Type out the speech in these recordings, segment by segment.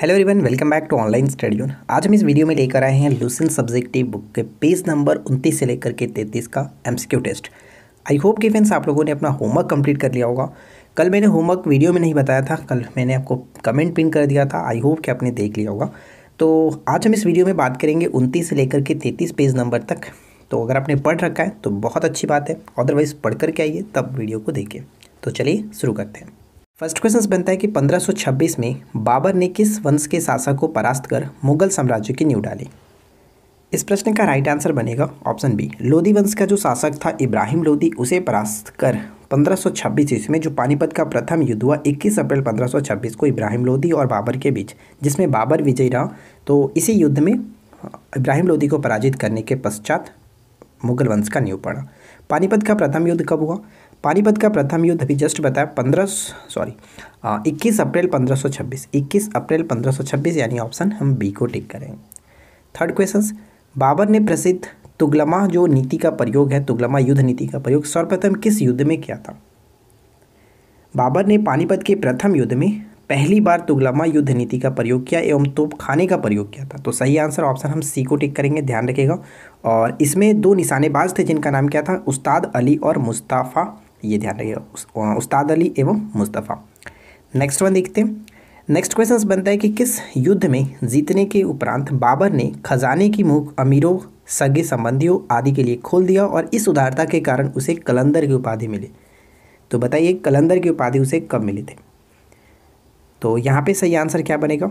hello everyone welcome back to online स्टडियोन आज हम इस वीडियो में लेकर आए हैं लूसेंट सब्जेक्टिव बुक के पेज नंबर उनतीस से लेकर के तैंतीस का एमसीक्यू टेस्ट आई होप कि फ्रेंड्स आप लोगों ने अपना होमवर्क कंप्लीट कर लिया होगा कल मैंने होमवर्क वीडियो में नहीं बताया था कल मैंने आपको कमेंट पिन कर दिया था आई होप कि आपने देख लिया होगा तो आज हम इस वीडियो में बात करेंगे उनतीस से लेकर के तैंतीस पेज नंबर तक तो अगर आपने पढ़ रखा है तो बहुत अच्छी बात है अदरवाइज़ पढ़ करके आइए तब वीडियो को देखिए तो चलिए शुरू करते हैं फर्स्ट क्वेश्चन बनता है कि 1526 में बाबर ने किस वंश के शासक को परास्त कर मुगल साम्राज्य की नींव डाली इस प्रश्न का राइट आंसर बनेगा ऑप्शन बी लोधी वंश का जो शासक था इब्राहिम लोधी उसे परास्त कर 1526 ईस्वी में जो पानीपत का प्रथम युद्ध हुआ 21 अप्रैल 1526 को इब्राहिम लोधी और बाबर के बीच जिसमें बाबर विजयी रहा तो इसी युद्ध में इब्राहिम लोधी को पराजित करने के पश्चात मुगल वंश का नींव पड़ा पानीपत का प्रथम युद्ध कब हुआ पानीपत का प्रथम युद्ध अभी जस्ट बताया पंद्रह सॉरी इक्कीस अप्रैल पंद्रह सौ छब्बीस इक्कीस अप्रैल पंद्रह सौ छब्बीस यानी ऑप्शन हम बी को टिक करेंगे थर्ड क्वेश्चन बाबर ने प्रसिद्ध तुगलमा जो नीति का प्रयोग है तुगलमा युद्ध नीति का प्रयोग सर्वप्रथम किस युद्ध में किया था बाबर ने पानीपत के प्रथम युद्ध में पहली बार तुगलमा युद्ध नीति का प्रयोग किया एवं तोपखाने का प्रयोग किया था तो सही आंसर ऑप्शन हम सी को टिक करेंगे ध्यान रखिएगा और इसमें दो निशानेबाज थे जिनका नाम क्या था उस्ताद अली और मुस्ताफ़ा ये ध्यान रखिएगा उस्ताद अली एवं मुस्तफ़ा नेक्स्ट वन देखते हैं नेक्स्ट क्वेश्चन बनता है कि किस युद्ध में जीतने के उपरांत बाबर ने खजाने की मुख अमीरों सगे संबंधियों आदि के लिए खोल दिया और इस उदारता के कारण उसे कलंदर की उपाधि मिली तो बताइए कलंदर की उपाधि उसे कब मिली थी तो यहाँ पे सही आंसर क्या बनेगा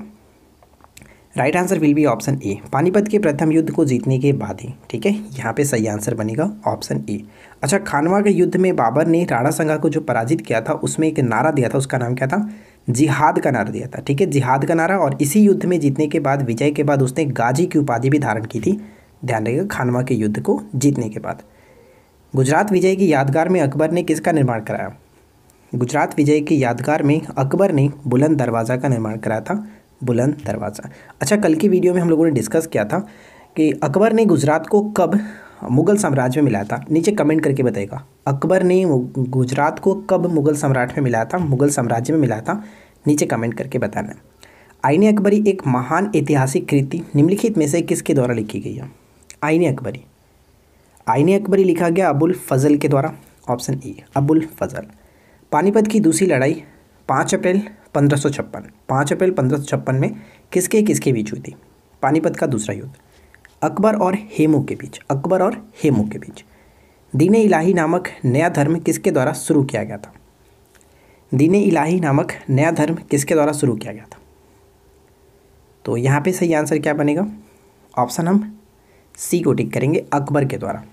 right answer will be option A Panipat के प्रथम युद्ध को जीतने के बाद ही ठीक है यहाँ पे सही आंसर बनेगा ऑप्शन ए अच्छा खानवा के युद्ध में बाबर ने राणा संगा को जो पराजित किया था उसमें एक नारा दिया था उसका नाम क्या था जिहाद का नारा दिया था ठीक है जिहाद का नारा और इसी युद्ध में जीतने के बाद विजय के बाद उसने गाजी की उपाधि भी धारण की थी ध्यान रखिएगा खानवा के युद्ध को जीतने के बाद गुजरात विजय की यादगार में अकबर ने किसका निर्माण कराया गुजरात विजय की यादगार में अकबर ने बुलंद दरवाज़ा का निर्माण कराया था बुलंद दरवाज़ा अच्छा कल की वीडियो में हम लोगों ने डिस्कस किया था कि अकबर ने गुजरात को कब मुग़ल साम्राज्य में मिलाया था नीचे कमेंट करके बताएगा अकबर ने गुजरात को कब मुग़ल सम्राट में मिलाया था मुग़ल साम्राज्य में मिलाया था नीचे कमेंट करके बताना आईने अकबरी एक महान ऐतिहासिक कृति निम्नलिखित में से किसके द्वारा लिखी गई है आईने अकबरी आईने अकबरी लिखा गया अबुल फजल के द्वारा ऑप्शन ई अबुल फजल पानीपत की दूसरी लड़ाई पाँच अप्रैल पंद्रह सौ छप्पन पाँच अप्रैल पंद्रह सौ छप्पन में किसके किसके बीच हुई थी पानीपत का दूसरा युद्ध अकबर और हेमू के बीच अकबर और हेमू के बीच दीन इलाही नामक नया धर्म किसके द्वारा शुरू किया गया था दीन इलाही नामक नया धर्म किसके द्वारा शुरू किया गया था तो यहाँ पे सही आंसर क्या बनेगा ऑप्शन हम सी को टिक करेंगे अकबर के द्वारा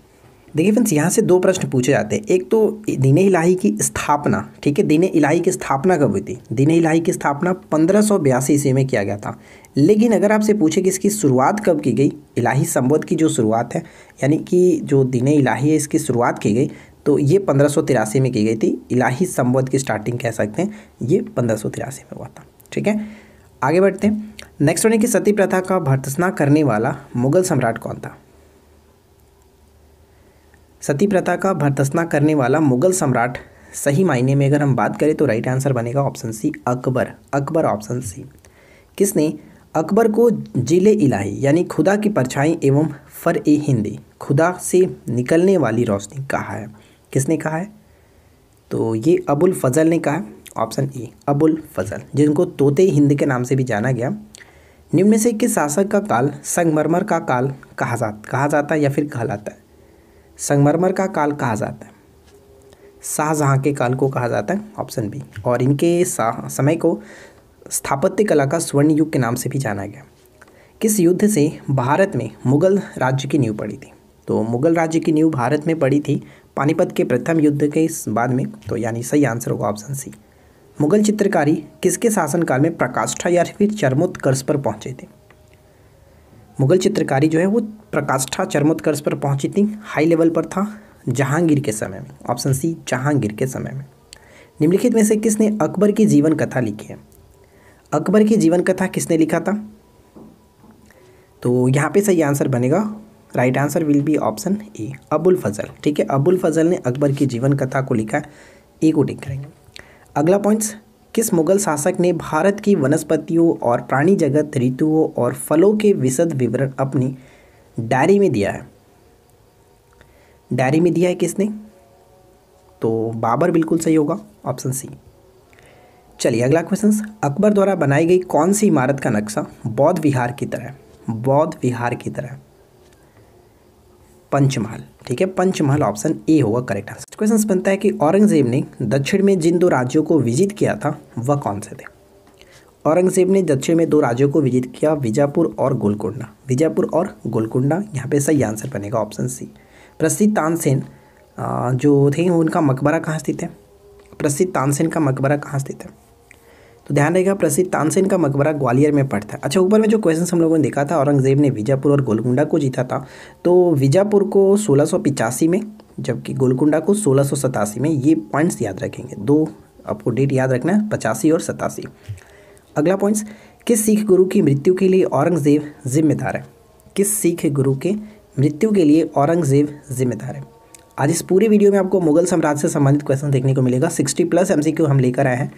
देखिए फ्रेंड्स यहाँ से दो प्रश्न पूछे जाते हैं एक तो दीन इलाही की स्थापना ठीक है दीन इलाही की स्थापना कब हुई थी दीन इलाही की स्थापना पंद्रह सौ बयासी ईस्वी में किया गया था लेकिन अगर आपसे पूछे कि इसकी शुरुआत कब की गई इलाही संबोध की जो शुरुआत है यानी कि जो दीन इलाही है इसकी शुरुआत की गई तो ये पंद्रह सौ तिरासी में की गई थी इलाही संबोध की स्टार्टिंग कह सकते हैं ये पंद्रह सौ तिरासी में हुआ था ठीक है आगे बढ़ते हैं नेक्स्ट होने की सती प्रथा का भर्त्सना करने वाला मुगल सम्राट कौन था सती प्रथा का भर्तसना करने वाला मुगल सम्राट सही मायने में अगर हम बात करें तो राइट आंसर बनेगा option C Akbar Akbar option C किसने अकबर को जिले इलाही यानी खुदा की परछाई एवं फ़र ए हिंदी खुदा से निकलने वाली रोशनी कहा है किसने कहा है तो ये अबुल फजल ने कहा ऑप्शन ए अबुल फजल जिनको तोते हिंद के नाम से भी जाना गया निम्न से किस शासक का काल संगमरमर का काल कहा जा कहा जाता है या फिर कहलाता है संगमरमर का काल कहा जाता है शाहजहाँ के काल को कहा जाता है ऑप्शन बी और इनके समय को स्थापत्य कला का स्वर्ण युग के नाम से भी जाना गया किस युद्ध से भारत में मुगल राज्य की नींव पड़ी थी तो मुगल राज्य की नींव भारत में पड़ी थी पानीपत के प्रथम युद्ध के बाद में तो यानी सही आंसर होगा ऑप्शन सी मुगल चित्रकारी किसके शासनकाल में प्रकाष्ठा या फिर चरमोत्कर्ष पर पहुंचे थे मुगल चित्रकारी जो है वो प्रकाष्ठा चरमोत्कर्ष पर पहुंची थी हाई लेवल पर था जहांगीर के समय में ऑप्शन सी जहांगीर के समय में निम्नलिखित में से किसने अकबर की जीवन कथा लिखी है अकबर की जीवन कथा किसने लिखा था तो यहाँ पे सही आंसर बनेगा right answer will be option A Abul Fazal ठीक है अबुल फजल ने अकबर की जीवन कथा को लिखा ए को टिक करेंगे अगला पॉइंट्स किस मुगल शासक ने भारत की वनस्पतियों और प्राणी जगत ऋतुओं और फलों के विशद विवरण अपनी डायरी में दिया है डायरी में दिया है किसने तो बाबर बिल्कुल सही होगा ऑप्शन सी चलिए अगला क्वेश्चन अकबर द्वारा बनाई गई कौन सी इमारत का नक्शा बौद्ध विहार की तरह बौद्ध विहार की तरह पंचमहल ठीक है पंचमहल ऑप्शन ए होगा करेक्ट आंसर क्वेश्चन बनता है कि औरंगजेब ने दक्षिण में जिन दो राज्यों को विजित किया था वह कौन से थे औरंगजेब ने दक्षिण में दो राज्यों को विजित किया विजापुर और गोलकुंडा विजापुर और गोलकुंडा यहाँ पे सही आंसर बनेगा ऑप्शन सी प्रसिद्ध तानसेन जो थे उनका मकबरा कहाँ स्थित है प्रसिद्ध तानसेन का मकबरा कहाँ स्थित है तो ध्यान रहेगा प्रसिद्ध तानसेन का मकबरा ग्वालियर में पड़ता है अच्छा ऊपर में जो क्वेश्चन हम लोगों ने देखा था औरंगजेब ने बीजापुर और गोलकुंडा को जीता था तो बीजापुर को सोलह में जबकि गोलकुंडा को सोलह में ये पॉइंट्स याद रखेंगे दो आपको डेट याद रखना है पचासी और सतासी अगला पॉइंट्स किस सिख गुरु की मृत्यु के लिए औरंगजेब जिम्मेदार है किस सिख गुरु के मृत्यु के लिए औरंगजेब जिम्मेदार है आज इस पूरी वीडियो में आपको मुगल साम्राज्य से संबंधित क्वेश्चन देखने को मिलेगा 60 प्लस एमसीक्यू हम लेकर आए हैं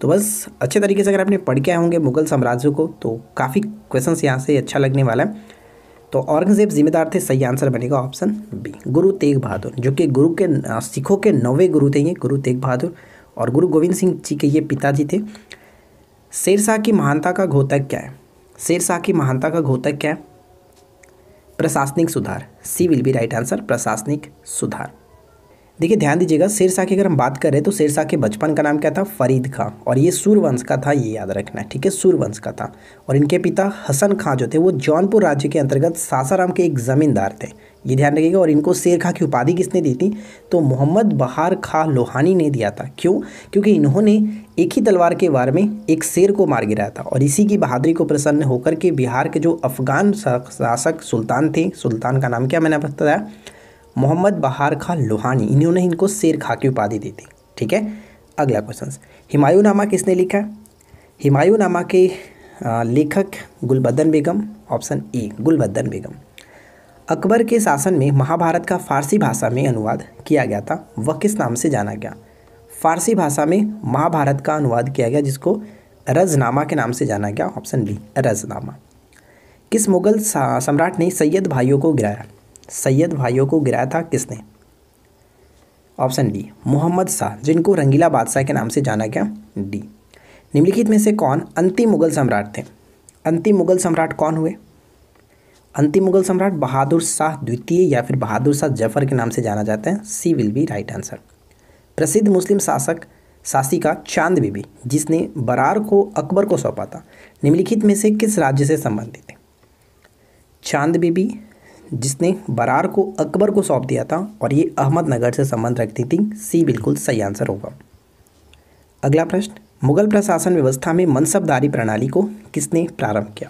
तो बस अच्छे तरीके से अगर आपने पढ़ के आए होंगे मुगल साम्राज्य को तो काफ़ी क्वेश्चन यहाँ से अच्छा लगने वाला है तो औरंगज़ेब जिम्मेदार थे सही आंसर बनेगा ऑप्शन बी गुरु तेग बहादुर जो कि गुरु के सिखों के नौवे गुरु थे ये गुरु तेग बहादुर और गुरु गोविंद सिंह जी के ये पिताजी थे शेरशाह की महानता का घोतक क्या है शेरशाह की महानता का घोतक क्या है प्रशासनिक सुधार C will be right answer प्रशासनिक सुधार देखिए ध्यान दीजिएगा शेरशाह की अगर हम बात करें तो शेरशाह के बचपन का नाम क्या था फरीद खां और ये सूर्यवंश का था ये याद रखना है ठीक है सूर्यवंश का था और इनके पिता हसन खां जो थे वो जौनपुर राज्य के अंतर्गत सासाराम के एक ज़मींदार थे ये ध्यान रखिएगा और इनको शेर खां की उपाधि किसने दी थी तो मोहम्मद बहार खां लोहानी ने दिया था क्यों क्योंकि इन्होंने एक ही तलवार के वार में एक शेर को मार गिराया था और इसी की बहादुरी को प्रसन्न होकर के बिहार के जो अफ़गान शासक सुल्तान थे सुल्तान का नाम क्या मैंने बताया मोहम्मद बहार खां लोहानी इन्होंने इनको शेर खा की उपाधि दी थी ठीक है अगला क्वेश्चन हिमायू नामा किसने लिखा हिमायू नामा के लेखक गुलबदन बेगम ऑप्शन ए गुलबदन बेगम अकबर के शासन में महाभारत का फारसी भाषा में अनुवाद किया गया था वह किस नाम से जाना गया फारसी भाषा में महाभारत का अनुवाद किया गया जिसको रजनामा के नाम से जाना गया ऑप्शन बी रजनामा किस मुगल सम्राट ने सैयद भाइयों को गिराया सैयद भाइयों को गिराया था किसने ऑप्शन डी मोहम्मद शाह जिनको रंगीला बादशाह के नाम से जाना गया डी निम्नलिखित में से कौन अंतिम मुगल सम्राट थे अंतिम मुगल सम्राट कौन हुए अंतिम मुगल सम्राट बहादुर शाह द्वितीय या फिर बहादुर शाह जफर के नाम से जाना जाता है C will be right answer प्रसिद्ध मुस्लिम शासक शासिका चांद बीबी जिसने बरार को अकबर को सौंपा था निम्नलिखित में से किस राज्य से संबंधित है चांद बीबी जिसने बरार को अकबर को सौंप दिया था और ये अहमदनगर से संबंध रखती थी सी बिल्कुल सही आंसर होगा अगला प्रश्न मुगल प्रशासन व्यवस्था में मनसबदारी प्रणाली को किसने प्रारंभ किया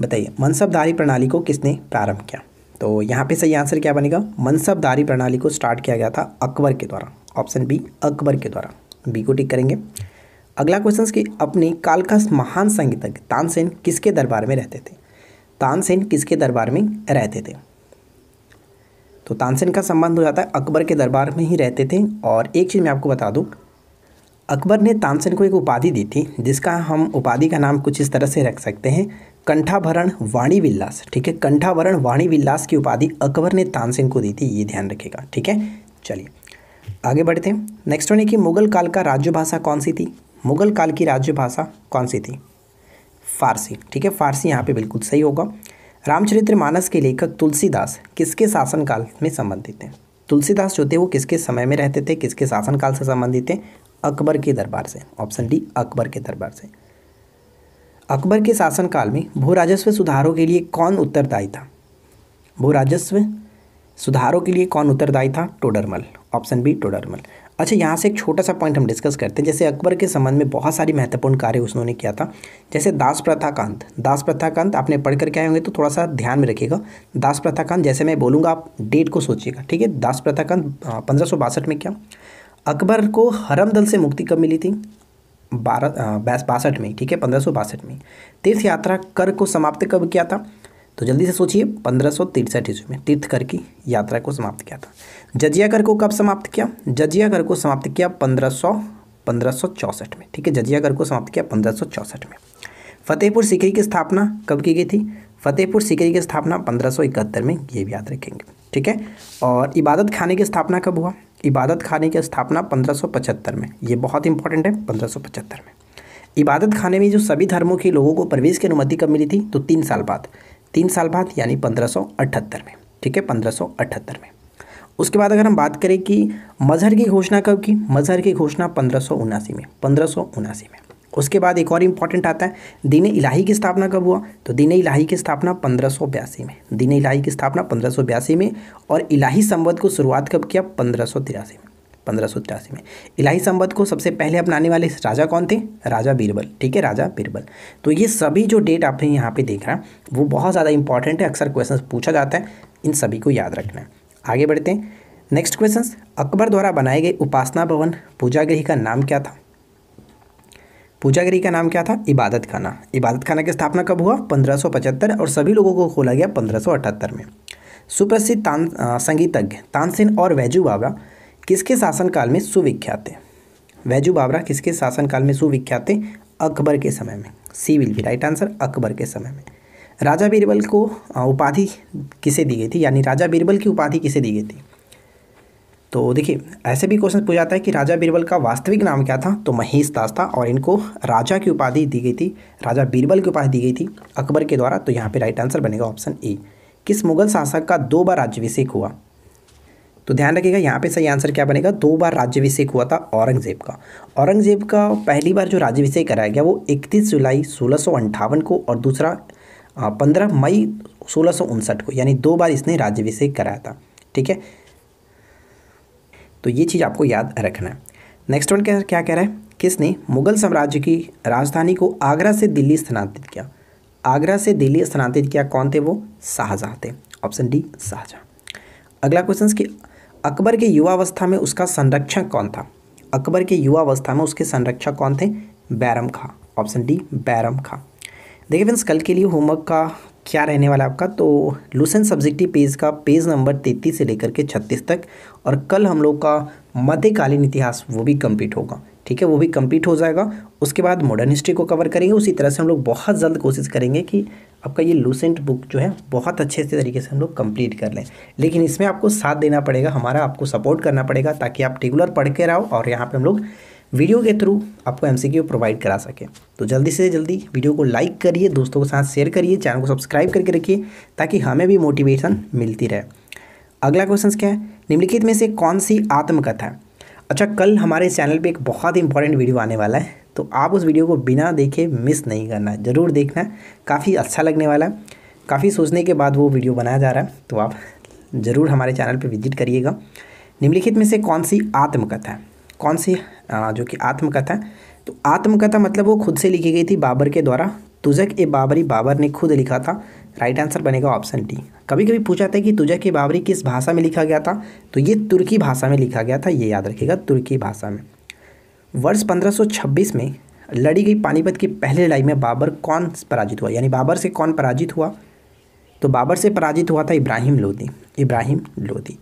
बताइए मनसबदारी प्रणाली को किसने प्रारंभ किया तो यहाँ पे सही आंसर क्या बनेगा मनसबदारी प्रणाली को स्टार्ट किया गया था अकबर के द्वारा ऑप्शन बी अकबर के द्वारा बी को टिक करेंगे अगला क्वेश्चन कि अपने काल महान संगीतज्ञ तानसेन किसके दरबार में रहते थे तानसेन किसके दरबार में रहते थे तो तानसेन का संबंध हो जाता है अकबर के दरबार में ही रहते थे और एक चीज़ मैं आपको बता दूँ अकबर ने तानसेन को एक उपाधि दी थी जिसका हम उपाधि का नाम कुछ इस तरह से रख सकते हैं कंठाभरण वाणी विलास ठीक है कंठाभरण वाणी विलास की उपाधि अकबर ने तानसेन को दी थी ये ध्यान रखेगा ठीक है चलिए आगे बढ़ते हैं नेक्स्ट वन है कि मुगल काल का राज्य भाषा कौन सी थी मुगल काल की राज्य भाषा कौन सी थी फारसी ठीक है फारसी यहाँ पे बिल्कुल सही होगा रामचरित्र मानस के लेखक तुलसीदास किसके शासनकाल में संबंधित हैं तुलसीदास जो थे वो किसके समय में रहते थे किसके शासनकाल से संबंधित हैं अकबर के दरबार से ऑप्शन डी अकबर के दरबार से अकबर के शासनकाल में भू राजस्व सुधारों के लिए कौन उत्तरदायी था भू राजस्व सुधारों के लिए कौन उत्तरदायी था टोडरमल ऑप्शन बी टोडरमल अच्छा यहाँ से एक छोटा सा पॉइंट हम डिस्कस करते हैं जैसे अकबर के संबंध में बहुत सारी महत्वपूर्ण कार्य उसने किया था जैसे दास प्रथा कांत दास प्रथा कांत आपने पढ़ करके आए होंगे तो थोड़ा सा ध्यान में रखिएगा दास प्रथा कांत जैसे मैं बोलूँगा आप डेट को सोचिएगा ठीक है दास प्रथा कांत पंद्रह में क्या अकबर को हरम दल से मुक्ति कब मिली थी बारह बासठ में ठीक है पंद्रह में तीर्थ यात्रा कर को समाप्त कब किया था तो जल्दी से सोचिए पंद्रह सौ तिरसठ ईस्वी में तीर्थकर की यात्रा को समाप्त किया था जजिया कर को कब समाप्त किया जजिया कर को समाप्त किया पंद्रह सौ पंद्रह सौ चौसठ में ठीक है जजिया कर को समाप्त किया पंद्रह सौ चौसठ में फतेहपुर सिकरी की स्थापना कब की गई थी फतेहपुर सिकरी की स्थापना पंद्रह सौ इकहत्तर में ये भी याद रखेंगे ठीक है और इबादत खाने की स्थापना कब हुआ इबादत खाने की स्थापना पंद्रह सौ पचहत्तर में ये बहुत इंपॉर्टेंट है पंद्रह सौ पचहत्तर में इबादत खाने में जो सभी धर्मों के लोगों को प्रवेश की अनुमति कब मिली थी तो तीन साल बाद तीन साल बाद यानी पंद्रह में ठीक है पंद्रह में उसके बाद अगर हम बात करें कि मजहर की घोषणा कब की मजहर की घोषणा पंद्रह में पंद्रह में उसके बाद एक और इम्पॉर्टेंट आता है दीन इलाही की स्थापना कब हुआ तो दीन इलाही की स्थापना पंद्रह में दीन इलाही की स्थापना पंद्रह में और इलाही संवत को शुरुआत कब किया पंद्रह में पंद्रह में इलाही संबद्ध को सबसे पहले अपनाने वाले राजा कौन थे राजा बीरबल ठीक है राजा बीरबल तो ये सभी जो डेट आपने यहाँ पे देख रहा है वो बहुत ज़्यादा इंपॉर्टेंट है अक्सर क्वेश्चन पूछा जाता है इन सभी को याद रखना है आगे बढ़ते हैं नेक्स्ट क्वेश्चन अकबर द्वारा बनाए गए उपासना भवन पूजा गृह का नाम क्या था पूजा गृह का नाम क्या था इबादत खाना इबादत खाना की स्थापना कब हुआ पंद्रह और सभी लोगों को खोला गया पंद्रह में सुप्रसिद्ध तान संगीतज्ञ तानसेन और वैजू बाबा किसके शासनकाल में सुविख्यात थे वैजू बाबरा किसके शासनकाल में सुविख्यात थे अकबर के समय में C will be right answer Akbar के समय में राजा बीरबल को उपाधि किसे दी गई थी यानी राजा बीरबल की उपाधि किसे दी गई थी तो देखिए ऐसे भी क्वेश्चन पूछा जाता है कि राजा बीरबल का वास्तविक नाम क्या था तो महेश दास था और इनको राजा की उपाधि दी गई थी राजा बीरबल की उपाधि दी गई थी अकबर के द्वारा तो यहाँ पे राइट आंसर बनेगा ऑप्शन ए किस मुगल शासक का दो बार राज्यभिषेक हुआ तो ध्यान रखिएगा यहाँ पे सही आंसर क्या बनेगा दो बार राज्यभिषेक हुआ था औरंगजेब का औरंगजेब का पहली बार जो राज्यभिषेक कराया गया वो इकतीस जुलाई सोलह को और दूसरा पंद्रह मई सोलह को यानी दो बार इसने राज्यभिषेक कराया था ठीक है तो ये चीज़ आपको याद रखना है नेक्स्ट वन क्या क्या कह रहा है किसने मुगल साम्राज्य की राजधानी को आगरा से दिल्ली स्थानांतरित किया आगरा से दिल्ली स्थानांतरित किया कौन थे वो शाहजहाँ थे ऑप्शन डी शाहजहाँ अगला क्वेश्चन कि अकबर के युवावस्था में उसका संरक्षक कौन था अकबर के युवावस्था में उसके संरक्षक कौन थे बैरम खां ऑप्शन डी बैरम खां देखिए फ्रेंड्स कल के लिए होमवर्क का क्या रहने वाला आपका तो लूसेंट सब्जेक्टिव पेज का पेज नंबर तैतीस से लेकर के छत्तीस तक और कल हम लोग का मध्यकालीन इतिहास वो भी कंप्लीट होगा ठीक है वो भी कंप्लीट हो जाएगा उसके बाद मॉडर्न हिस्ट्री को कवर करेंगे उसी तरह से हम लोग बहुत जल्द कोशिश करेंगे कि आपका ये लूसेंट बुक जो है बहुत अच्छे से तरीके से हम लोग कंप्लीट कर लें लेकिन इसमें आपको साथ देना पड़ेगा हमारा आपको सपोर्ट करना पड़ेगा ताकि आप रेगुलर पढ़ के रहो और यहाँ पे हम लोग वीडियो के थ्रू आपको एमसीक्यू प्रोवाइड करा सकें तो जल्दी से जल्दी वीडियो को लाइक करिए दोस्तों के साथ शेयर करिए चैनल को सब्सक्राइब करके रखिए ताकि हमें भी मोटिवेशन मिलती रहे अगला क्वेश्चन क्या है निम्नलिखित में से कौन सी आत्मकथा अच्छा कल हमारे चैनल पर एक बहुत इंपॉर्टेंट वीडियो आने वाला है तो आप उस वीडियो को बिना देखे मिस नहीं करना ज़रूर देखना काफ़ी अच्छा लगने वाला काफ़ी सोचने के बाद वो वीडियो बनाया जा रहा है तो आप ज़रूर हमारे चैनल पर विजिट करिएगा निम्नलिखित में से कौन सी आत्मकथा है कौन सी जो कि आत्मकथा है तो आत्मकथा मतलब वो खुद से लिखी गई थी बाबर के द्वारा तुजक ए बाबरी बाबर ने खुद लिखा था राइट आंसर बनेगा ऑप्शन डी कभी कभी पूछा था कि तुजक ए बाबरी किस भाषा में लिखा गया था तो ये तुर्की भाषा में लिखा गया था ये याद रखिएगा तुर्की भाषा में वर्ष 1526 में लड़ी गई पानीपत की पहली लड़ाई में बाबर कौन पराजित हुआ यानी बाबर से कौन पराजित हुआ तो बाबर से पराजित हुआ था इब्राहिम लोदी इब्राहिम लोदी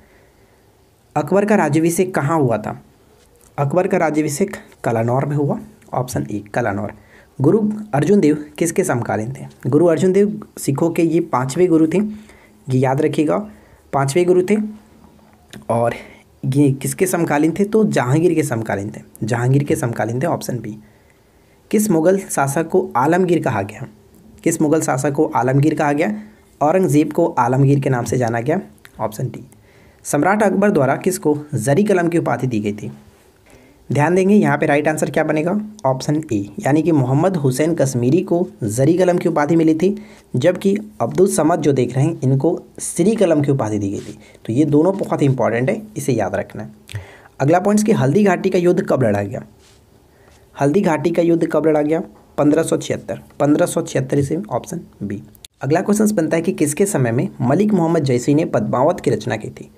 अकबर का राज्यभिषेक कहाँ हुआ था अकबर का राज्यभिषेक कलानौर में हुआ ऑप्शन ए कलानौर गुरु अर्जुन देव किसके समकालीन थे गुरु अर्जुन देव सिखों के ये पाँचवें गुरु थे ये याद रखिएगा पाँचवें गुरु थे और ये किसके समकालीन थे तो जहांगीर के समकालीन थे जहांगीर के समकालीन थे ऑप्शन बी किस मुग़ल शासक को आलमगीर कहा गया किस मुग़ल शासक को आलमगीर कहा गया औरंगज़ेब को आलमगीर के नाम से जाना गया ऑप्शन डी सम्राट अकबर द्वारा किसको जरी कलम की उपाधि दी गई थी ध्यान देंगे यहाँ पे राइट आंसर क्या बनेगा ऑप्शन ए यानी कि मोहम्मद हुसैन कश्मीरी को जरी कलम की उपाधि मिली थी जबकि अब्दुल समद जो देख रहे हैं इनको श्री कलम की उपाधि दी गई थी तो ये दोनों बहुत ही इंपॉर्टेंट है इसे याद रखना है अगला पॉइंट्स कि हल्दी घाटी का युद्ध कब लड़ा गया हल्दी घाटी का युद्ध कब लड़ा गया पंद्रह सौ छिहत्तर पंद्रह सौ छिहत्तर इसे ऑप्शन बी अगला क्वेश्चन बनता है कि किसके समय में मलिक मोहम्मद जैसी ने पद्मावत की रचना की थी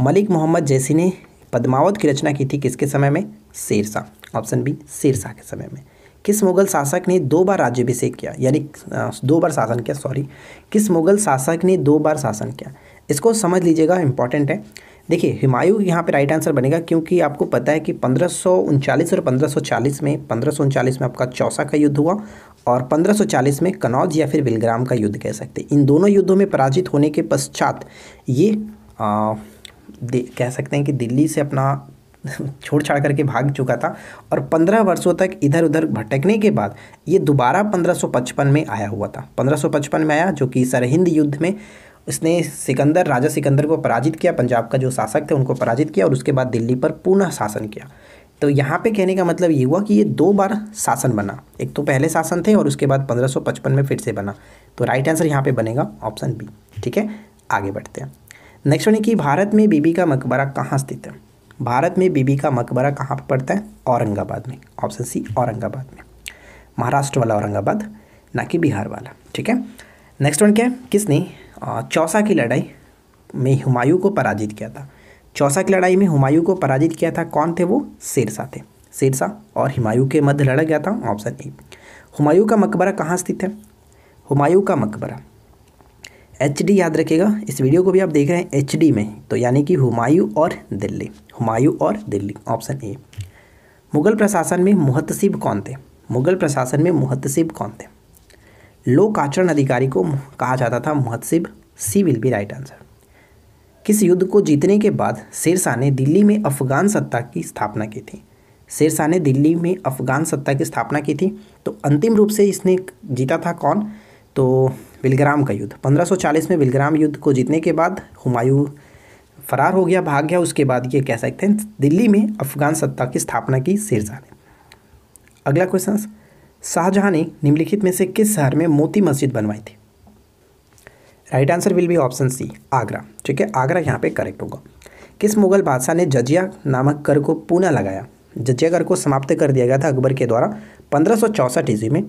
मलिक मोहम्मद जैसी ने पद्मावत की रचना की थी किसके समय में शेरशाह ऑप्शन बी शेरशाह के समय में किस मुगल शासक ने दो बार राज्यभिषेक किया यानी दो बार शासन किया सॉरी किस मुगल शासक ने दो बार शासन किया इसको समझ लीजिएगा इंपॉर्टेंट है देखिए हिमायू यहाँ पे राइट आंसर बनेगा क्योंकि आपको पता है कि पंद्रह और पंद्रह में पंद्रह में आपका चौसा का युद्ध हुआ और 1540 में कनौज या फिर बिलग्राम का युद्ध कह सकते हैं इन दोनों युद्धों में पराजित होने के पश्चात ये आ, कह सकते हैं कि दिल्ली से अपना छोड़ छाड़ करके भाग चुका था और पंद्रह वर्षों तक इधर उधर भटकने के बाद ये दोबारा पंद्रह सौ पचपन में आया हुआ था पंद्रह सौ पचपन में आया जो कि सरहिंद युद्ध में उसने सिकंदर राजा सिकंदर को पराजित किया पंजाब का जो शासक थे उनको पराजित किया और उसके बाद दिल्ली पर पुनः शासन किया तो यहाँ पे कहने का मतलब ये हुआ कि ये दो बार शासन बना एक तो पहले शासन थे और उसके बाद 1555 में फिर से बना तो राइट आंसर यहाँ पे बनेगा ऑप्शन बी ठीक है आगे बढ़ते हैं नेक्स्ट वन है कि भारत में बीबी का मकबरा कहाँ स्थित है भारत में बीबी का मकबरा कहाँ पर पड़ता है औरंगाबाद में ऑप्शन सी औरंगाबाद में महाराष्ट्र वाला औरंगाबाद ना कि बिहार वाला ठीक है नेक्स्ट वन क्या है किसने चौसा की लड़ाई में हुमायूं को पराजित किया था चौसा की लड़ाई में हुमायूं को पराजित किया था कौन थे वो शेरशाह थे शेरशाह और हुमायूं के मध्य लड़ा गया था ऑप्शन ए हुमायूं का मकबरा कहाँ स्थित है हुमायूं का मकबरा एच याद रखिएगा इस वीडियो को भी आप देख रहे हैं एच में तो यानी कि हुमायूं और दिल्ली हुमायूं और दिल्ली ऑप्शन ए मुगल प्रशासन में मुहतसिब कौन थे मुगल प्रशासन में मुहतसिब कौन थे लोक आचरण अधिकारी को कहा जाता था मुहतसिब C will be right answer किस युद्ध को जीतने के बाद शेरशाह ने दिल्ली में अफगान सत्ता की स्थापना की थी शेरशाह ने दिल्ली में अफगान सत्ता की स्थापना की थी तो अंतिम रूप से इसने जीता था कौन तो बिलग्राम का युद्ध 1540 में बिलग्राम युद्ध को जीतने के बाद हुमायूं फरार हो गया भाग गया उसके बाद ये कह सकते हैं दिल्ली में अफगान सत्ता की स्थापना की शेरजा ने अगला क्वेश्चन शाहजहां ने निम्नलिखित में से किस शहर में मोती मस्जिद बनवाई थी right answer will be option C Agra ठीक है आगरा यहाँ पे करेक्ट होगा किस मुगल बादशाह ने जजिया नामक कर को पुनः लगाया जजिया कर को समाप्त कर दिया गया था अकबर के द्वारा पंद्रह सौ ईस्वी में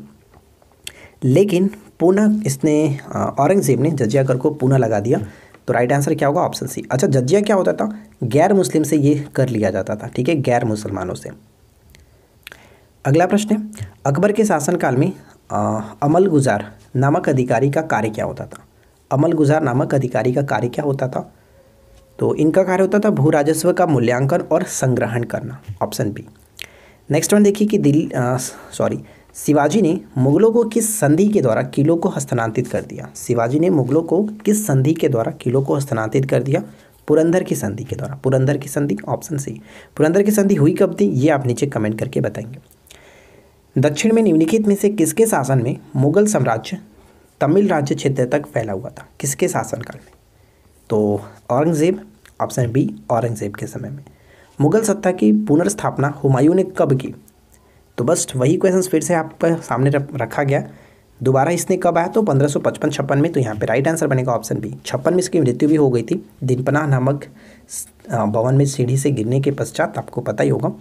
लेकिन पुनः इसने औरंगज़ेब ने जजिया कर को पुनः लगा दिया तो राइट आंसर क्या होगा ऑप्शन सी अच्छा जजिया क्या होता था गैर मुस्लिम से ये कर लिया जाता था ठीक है गैर मुसलमानों से अगला प्रश्न है अकबर के शासनकाल में अमल गुजार नामक अधिकारी का कार्य क्या होता था अमल गुजार नामक अधिकारी का कार्य क्या होता था तो इनका कार्य होता था भू राजस्व का मूल्यांकन और संग्रहण करना ऑप्शन बी नेक्स्ट वन देखिए कि दिल्ली सॉरी शिवाजी ने मुगलों को किस संधि के द्वारा किलों को हस्तांतरित कर दिया शिवाजी ने मुगलों को किस संधि के द्वारा किलों को हस्तांतरित कर दिया पुरंदर की संधि के द्वारा पुरंदर की संधि ऑप्शन सी पुरंदर की संधि हुई कब थी ये आप नीचे कमेंट करके बताएंगे दक्षिण में निम्नलिखित में से किसके शासन में मुगल साम्राज्य तमिल राज्य क्षेत्र तक फैला हुआ था किसके शासनकाल में तो औरंगज़ेब ऑप्शन बी औरंगज़ेब के समय में मुगल सत्ता की पुनर्स्थापना हुमायूं ने कब की तो बस वही क्वेश्चन फिर से आप सामने रखा गया दोबारा इसने कब आया तो पंद्रह सौ पचपन छप्पन में तो यहाँ पे राइट आंसर बनेगा ऑप्शन बी छप्पन में इसकी मृत्यु भी हो गई थी दिनपनाह नामक भवन में सीढ़ी से गिरने के पश्चात आपको पता ही होगा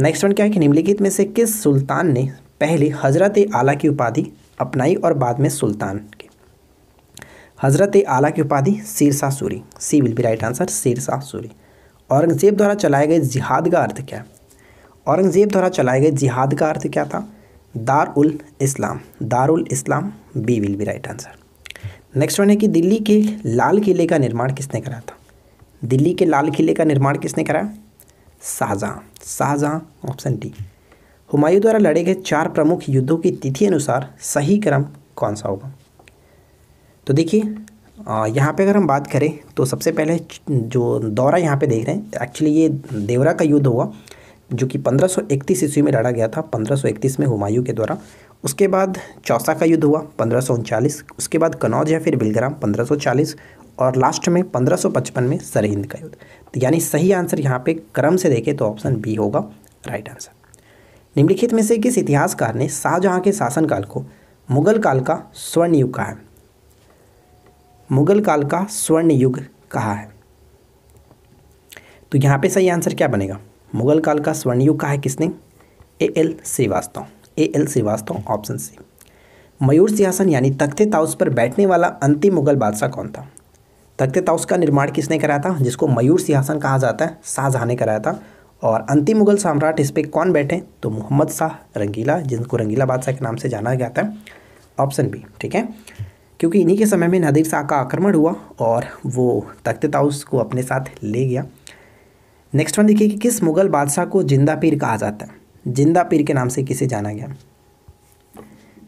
नेक्स्ट वन क्या है कि निम्नलिखित में से किस सुल्तान ने पहले हजरत आला की उपाधि अपनाई और बाद में सुल्तान की हजरत आला की उपाधि Shershah Suri C will be right answer Shershah Suri Aurangzeb द्वारा चलाए गए जिहाद का अर्थ क्या है औरंगज़ेब द्वारा चलाए गए जिहाद का अर्थ क्या था दार उल इस्लाम उल इस्लाम B will be right answer next one है कि दिल्ली के लाल किले का निर्माण किसने कराया था दिल्ली के लाल किले का निर्माण किसने कराया शाहजहाँ शाहजहाँ ऑप्शन डी हुमायूं द्वारा लड़े गए चार प्रमुख युद्धों की तिथि अनुसार सही क्रम कौन सा होगा तो देखिए यहाँ पे अगर हम बात करें तो सबसे पहले जो दौरा यहाँ पे देख रहे हैं एक्चुअली ये देवरा का युद्ध हुआ जो कि 1531 ईस्वी में लड़ा गया था 1531 में हुमायूं के द्वारा उसके बाद चौसा का युद्ध हुआ पंद्रह उसके बाद कनौज या फिर बिलग्राम 1540 और लास्ट में 1555 में सरहिंद का युद्ध तो यानी सही आंसर यहाँ पे क्रम से देखें तो ऑप्शन बी होगा राइट आंसर निम्नलिखित में से किस इतिहासकार ने शाहजहाँ के शासनकाल को मुगल काल का स्वर्ण युग कहा है मुगल काल का स्वर्ण युग कहा है तो यहाँ पे सही आंसर क्या बनेगा मुगल काल का स्वर्णयुग कहा है किसने A L Srivastava A L Srivastava option C मयूर सिंहासन यानी तख्ते ताउस पर बैठने वाला अंतिम मुगल बादशाह कौन था तख्ते ताउस का निर्माण किसने कराया था जिसको मयूर सिंहासन कहा जाता है शाहजहाँ ने कराया था और अंतिम मुगल सम्राट इस पर कौन बैठे तो मोहम्मद शाह रंगीला जिनको रंगीला बादशाह के नाम से जाना जाता है ऑप्शन बी ठीक है क्योंकि इन्हीं के समय में नदीर शाह का आक्रमण हुआ और वो तख्त ताउस को अपने साथ ले गया नेक्स्ट वन देखिए कि किस मुग़ल बादशाह को जिंदा पीर कहा जाता है जिंदा पीर के नाम से किसे जाना गया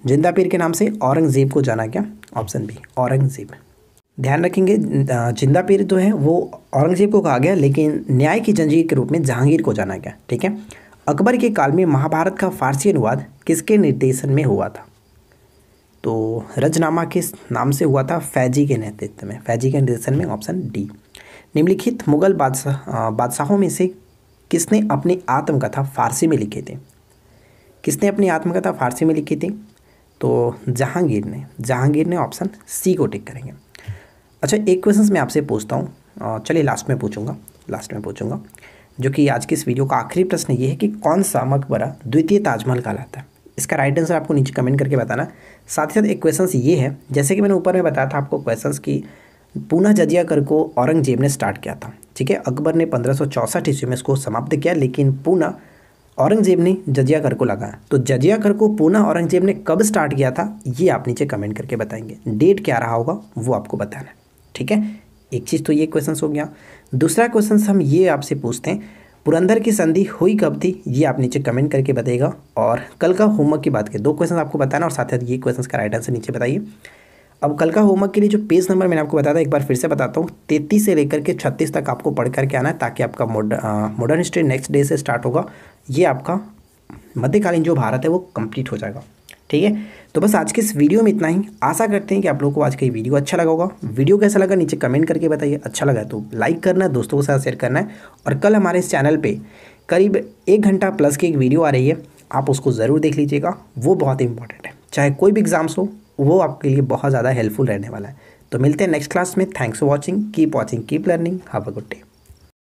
जिंदा पीर के नाम से औरंगज़ेब को जाना गया ऑप्शन बी औरंगज़ेब ध्यान रखेंगे जिंदा पीर जो है वो औरंगज़ेब को कहा गया लेकिन न्याय की जंजीर के रूप में जहांगीर को जाना गया ठीक है अकबर के काल में महाभारत का फारसी अनुवाद किसके निर्देशन में हुआ था तो रजनामा किस नाम से हुआ था फैजी के नेतृत्व में फैजी के निर्देशन में ऑप्शन डी निम्नलिखित मुगल बादशाह बादशाहों में से किसने अपनी आत्मकथा फारसी में लिखे थे किसने अपनी आत्मकथा फारसी में लिखी थी तो जहांगीर ने जहांगीर ने ऑप्शन सी को टिक करेंगे अच्छा एक क्वेश्चन मैं आपसे पूछता हूँ चलिए लास्ट में पूछूंगा लास्ट में पूछूंगा जो कि आज के इस वीडियो का आखिरी प्रश्न ये है कि कौन सा मकबरा द्वितीय ताजमहल कहलाता है इसका राइट आंसर आपको नीचे कमेंट करके बताना साथ ही साथ एक क्वेश्चन ये है जैसे कि मैंने ऊपर में बताया था आपको क्वेश्चन की पूना जजिया कर को औरंगजेब ने स्टार्ट किया था ठीक है अकबर ने पंद्रह सौ ईस्वी में इसको समाप्त किया लेकिन पूना औरंगजेब ने जजिया कर को लगाया तो जजिया कर को पूना औरंगजेब ने कब स्टार्ट किया था ये आप नीचे कमेंट करके बताएंगे डेट क्या रहा होगा वो आपको बताना है ठीक है एक चीज़ तो ये क्वेश्चन हो गया दूसरा क्वेश्चन हम ये आपसे पूछते हैं पुरंदर की संधि हुई कब थी ये आप नीचे कमेंट करके बताइएगा और कल का होमवर्क की बात करें दो क्वेश्चन आपको बताना और साथ साथ ये क्वेश्चन का राइट आंसर नीचे बताइए अब कल का होमवर्क के लिए जो पेज नंबर मैंने आपको बताया था एक बार फिर से बताता हूँ तैतीस से लेकर के छत्तीस तक आपको पढ़ करके आना है ताकि आपका मॉडर्न हिस्ट्री नेक्स्ट डे से स्टार्ट होगा ये आपका मध्यकालीन जो भारत है वो कंप्लीट हो जाएगा ठीक है तो बस आज के इस वीडियो में इतना ही आशा करते हैं कि आप लोगों को आज का ये वीडियो अच्छा लगा होगा वीडियो कैसा लगा नीचे कमेंट करके बताइए अच्छा लगा तो लाइक करना है दोस्तों के साथ शेयर करना है और कल हमारे इस चैनल पे करीब एक घंटा प्लस की एक वीडियो आ रही है आप उसको ज़रूर देख लीजिएगा वो बहुत इंपॉर्टेंट है चाहे कोई भी एग्ज़ाम्स हो वो आपके लिए बहुत ज़्यादा हेल्पफुल रहने वाला है तो मिलते हैं नेक्स्ट क्लास में thanks for watching keep watching keep learning have a good day